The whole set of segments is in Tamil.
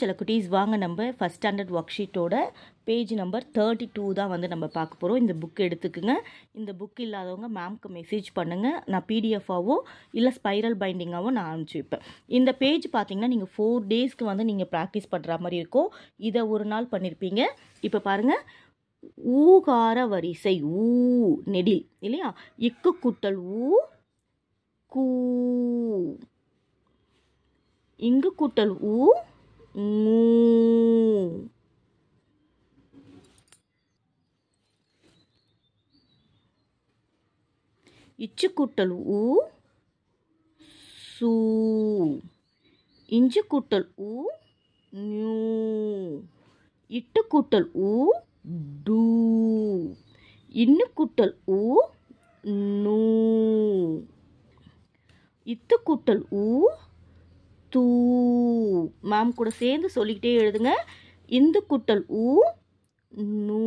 சில குட்டீஸ் வாங்க நம்ம ஃபஸ்ட் ஸ்டாண்டர்ட் ஒர்க் ஷீட்டோட பேஜ் நம்பர் தேர்ட்டி டூ தான் வந்து நம்ம பார்க்க போகிறோம் இந்த புக் எடுத்துக்குங்க இந்த புக் இல்லாதவங்க மேம்க்கு மெசேஜ் பண்ணுங்கள் நான் பிடிஎஃபாவோ இல்லை ஸ்பைரல் பைண்டிங்காகவோ நான் அனுப்பிச்சி வைப்பேன் இந்த பேஜ் பார்த்தீங்கன்னா நீங்கள் ஃபோர் டேஸ்க்கு வந்து நீங்கள் ப்ராக்டிஸ் பண்ணுற மாதிரி இருக்கும் இதை ஒரு நாள் பண்ணியிருப்பீங்க இப்போ பாருங்கள் ஊகார வரிசை ஊ நெடில் இல்லையா இக்கு குட்டல் ஊ கூ இங்கு கூட்டல் ஊ ngu కుట్టలు ఊ సూ కుట్టలు ఊ న్యూ కుట్టలు ఊ డూ కుట్టలు ఊ నూ కుట్టలు ఊ తూ மேம் கூட சேர்ந்து சொல்லிக்கிட்டே எழுதுங்க இந்து குட்டல் ஊ நூ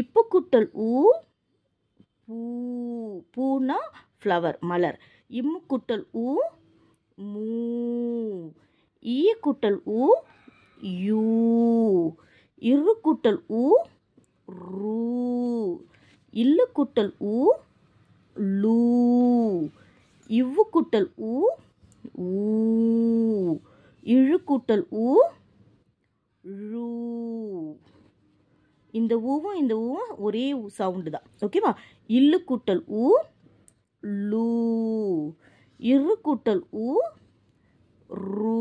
இப்பு குட்டல் ஊ பூ பூனா ஃப்ளவர் மலர் இம்மு குட்டல் ஊ மூ ஈய குட்டல் ஊ யூ இரு குட்டல் ஊ ரூ இல்லு குட்டல் ஊ லூ இவ்வு குட்டல் ஊ ஊ இழுக்கூட்டல் ஊ இந்த ஊவும் இந்த ஊவும் ஒரே சவுண்டு தான் ஓகேவா இல்லு கூட்டல் ஊ லூ இரு கூட்டல் ஊ ரூ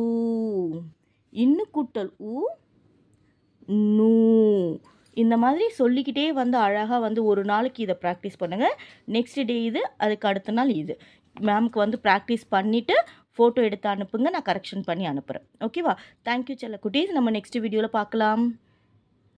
இன்னு கூட்டல் ஊ நூ இந்த மாதிரி சொல்லிக்கிட்டே வந்து அழகாக வந்து ஒரு நாளைக்கு இதை ப்ராக்டிஸ் பண்ணுங்கள் நெக்ஸ்ட் டே இது அதுக்கு அடுத்த நாள் இது மேம்க்கு வந்து ப்ராக்டிஸ் பண்ணிவிட்டு ஃபோட்டோ எடுத்து அனுப்புங்க நான் கரெக்ஷன் பண்ணி அனுப்புகிறேன் ஓகேவா தேங்க்யூ செல்ல குட்டீஸ் நம்ம நெக்ஸ்ட் வீடியோவில் பார்க்கலாம்